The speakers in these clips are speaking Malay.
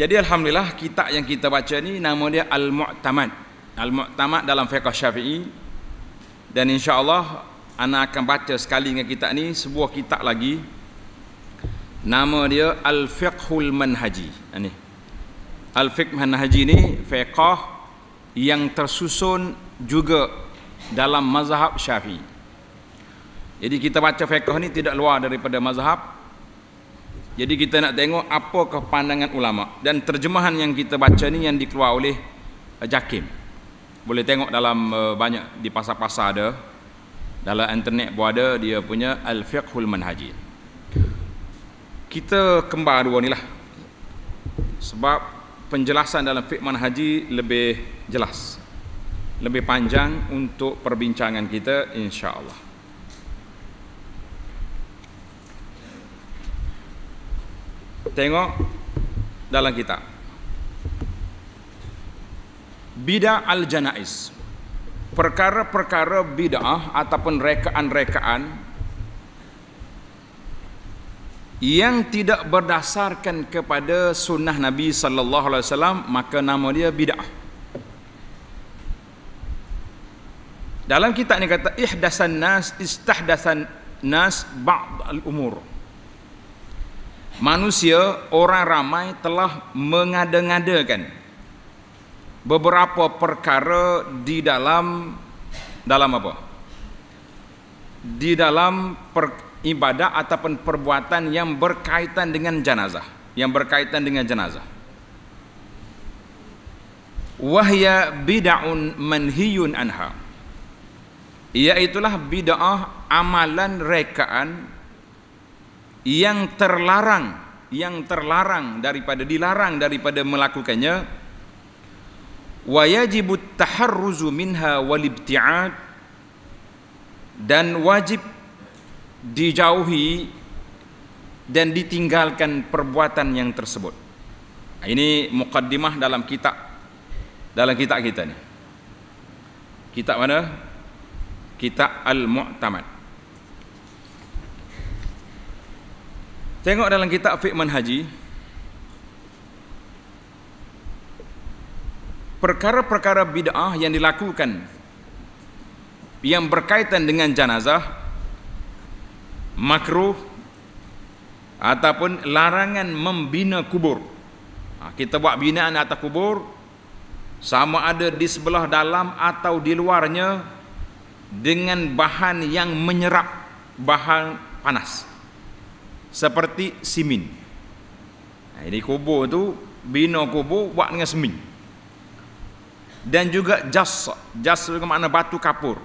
Jadi alhamdulillah kitab yang kita baca ni nama dia Al-Mu'tamad. Al-Mu'tamad dalam fiqh Syafi'i. Dan insya-Allah ana akan baca sekali dengan kitab ni sebuah kitab lagi. Nama dia Al-Fiqhul Manhaji. Ini. Ha, Al-Fiqh Manhaji ni fiqh yang tersusun juga dalam mazhab Syafi'i. Jadi kita baca fiqh ni tidak luar daripada mazhab jadi kita nak tengok apa pandangan ulama dan terjemahan yang kita baca ni yang dikeluarkan oleh eh, Jakim. Boleh tengok dalam eh, banyak di pasar-pasar ada dalam internet pun ada dia punya Al Fiqhul Manhaj. Kita kembar dua ni lah sebab penjelasan dalam fiqh manhaj lebih jelas lebih panjang untuk perbincangan kita insya-Allah. tengok dalam kita bidah al janais perkara-perkara bidah ataupun rekaan-rekaan yang tidak berdasarkan kepada sunnah Nabi sallallahu alaihi wasallam maka nama dia bidah. Dalam kitab ni kata ihdasan nas istahdasan nas ba'd al umur manusia orang ramai telah mengadeng ngadakan beberapa perkara di dalam dalam apa di dalam per, ibadah ataupun perbuatan yang berkaitan dengan jenazah yang berkaitan dengan jenazah wahya bid'un manhiyun anha iaitulah bid'ah amalan rekaan yang terlarang yang terlarang daripada dilarang daripada melakukannya wa yajibu taharruzu minha wal ibtia'ad dan wajib dijauhi dan ditinggalkan perbuatan yang tersebut ini mukaddimah dalam kitab dalam kitab kita ni kitab mana kitab al-mu'tamad Tengok dalam kitab Fiqh haji perkara-perkara bid'ah yang dilakukan yang berkaitan dengan jenazah makruh ataupun larangan membina kubur ha, kita buat binaan atas kubur sama ada di sebelah dalam atau di luarnya dengan bahan yang menyerap bahan panas seperti simin nah, ini kubur tu bina kubur buat dengan simin dan juga jas jas itu makna batu kapur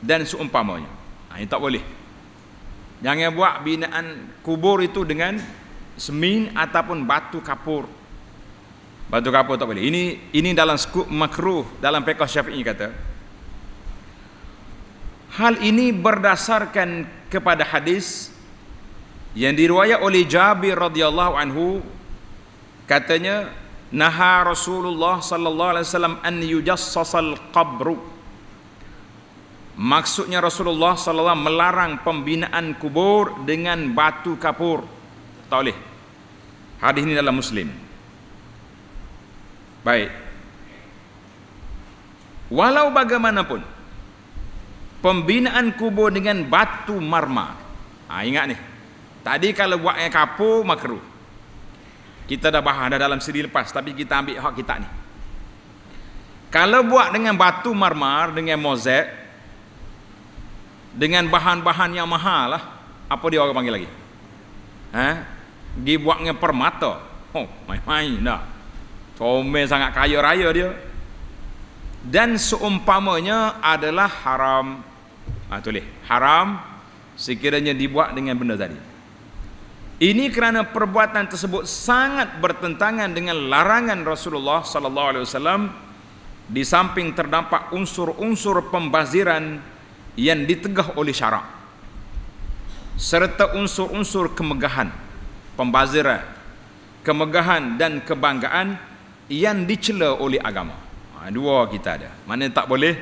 dan seumpamanya nah, ini tak boleh jangan buat binaan kubur itu dengan simin ataupun batu kapur batu kapur tak boleh ini ini dalam skup makruh dalam fiqh syafi'i kata hal ini berdasarkan kepada hadis yang diriwayat oleh Jabir radhiyallahu anhu katanya naha Rasulullah sallallahu alaihi wasallam an yujassasal qabru maksudnya Rasulullah sallallahu alaihi wasallam melarang pembinaan kubur dengan batu kapur tak boleh hadis ini dalam muslim baik walau bagaimanapun pembinaan kubur dengan batu marmar ha, ingat nih Tadi kalau buat yang kapur makruh. Kita dah bahas dah dalam siri lepas tapi kita ambil hak kita ni. Kalau buat dengan batu marmar, dengan mozaik dengan bahan-bahan yang mahal lah, apa dia orang panggil lagi? Ha? Dibuat dengan permata. Oh, main-main dah. Comel sangat kaya raya dia. Dan seumpamanya adalah haram. Ha, tulis. Haram sekiranya dibuat dengan benda tadi. Ini kerana perbuatan tersebut sangat bertentangan dengan larangan Rasulullah sallallahu alaihi wasallam di samping terdapat unsur-unsur pembaziran yang ditegah oleh syarak serta unsur-unsur kemegahan pembaziran kemegahan dan kebanggaan yang dicela oleh agama ha, dua kita ada mana tak boleh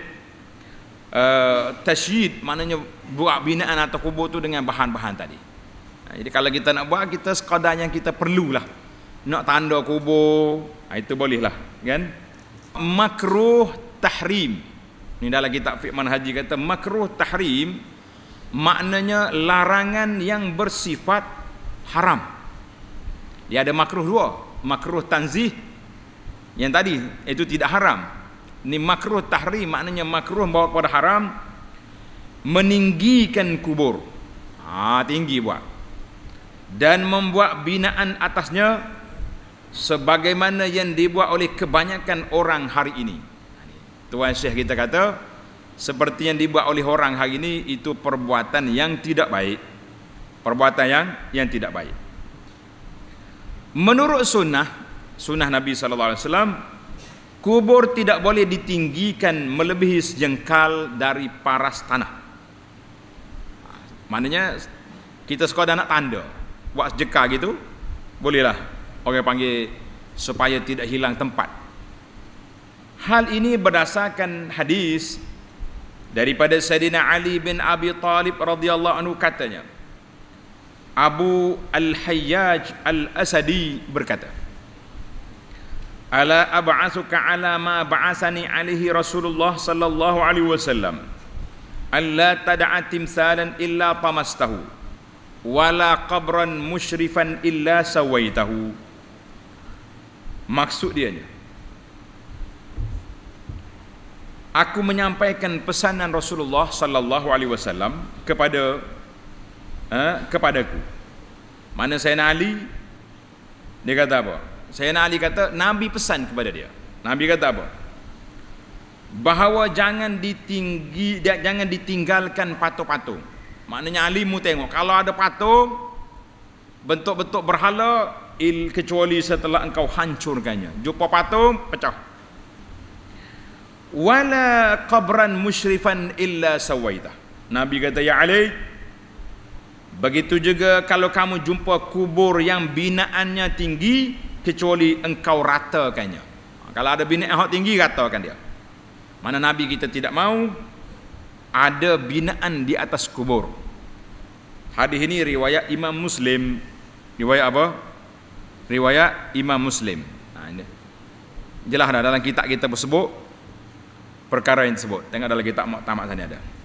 uh, eh, tasyid maknanya buat binaan atau kubur tu dengan bahan-bahan tadi Ha, jadi kalau kita nak buat kita sekadar yang kita perlulah. Nak tanda kubur, ha, itu bolehlah, kan? Makruh tahrim. Ini dalam kitab Fiqh Haji kata makruh tahrim maknanya larangan yang bersifat haram. Dia ada makruh dua, makruh tanzih yang tadi itu tidak haram. Ini makruh tahrim maknanya makruh bawa kepada haram meninggikan kubur. Ah ha, tinggi buat dan membuat binaan atasnya sebagaimana yang dibuat oleh kebanyakan orang hari ini. Tuan Syekh kita kata seperti yang dibuat oleh orang hari ini itu perbuatan yang tidak baik. Perbuatan yang yang tidak baik. Menurut sunnah, sunnah Nabi sallallahu alaihi wasallam kubur tidak boleh ditinggikan melebihi sejengkal dari paras tanah. Maknanya kita sekadar nak tanda buat jeka gitu bolehlah orang panggil supaya tidak hilang tempat hal ini berdasarkan hadis daripada Sayyidina Ali bin Abi Talib radhiyallahu anhu katanya Abu Al-Hayyaj Al-Asadi berkata Ala ab'asuka ala ma ba'asani alihi Rasulullah sallallahu alaihi wasallam Alla tad'a timsalan illa tamastahu wala qabran musyrifan illa sawaitahu maksud dia ni aku menyampaikan pesanan Rasulullah sallallahu alaihi wasallam kepada eh, kepadaku mana saya nak ali dia kata apa saya nak ali kata nabi pesan kepada dia nabi kata apa bahawa jangan ditinggi jangan ditinggalkan patung-patung Maknanya alimu tengok kalau ada patung bentuk-bentuk berhala il kecuali setelah engkau hancurkannya. Jumpa patung pecah. Wala qabran musyrifan illa sawaita. Nabi kata ya Ali Begitu juga kalau kamu jumpa kubur yang binaannya tinggi kecuali engkau ratakannya. Ha, kalau ada binaan yang tinggi ratakan dia. Mana Nabi kita tidak mau ada binaan di atas kubur. Hadis ini riwayat Imam Muslim. Riwayat apa? Riwayat Imam Muslim. Ha, ini. Jelas dah dalam kitab kita tersebut perkara yang tersebut. Tengok dalam kitab Muqtamad sana ada.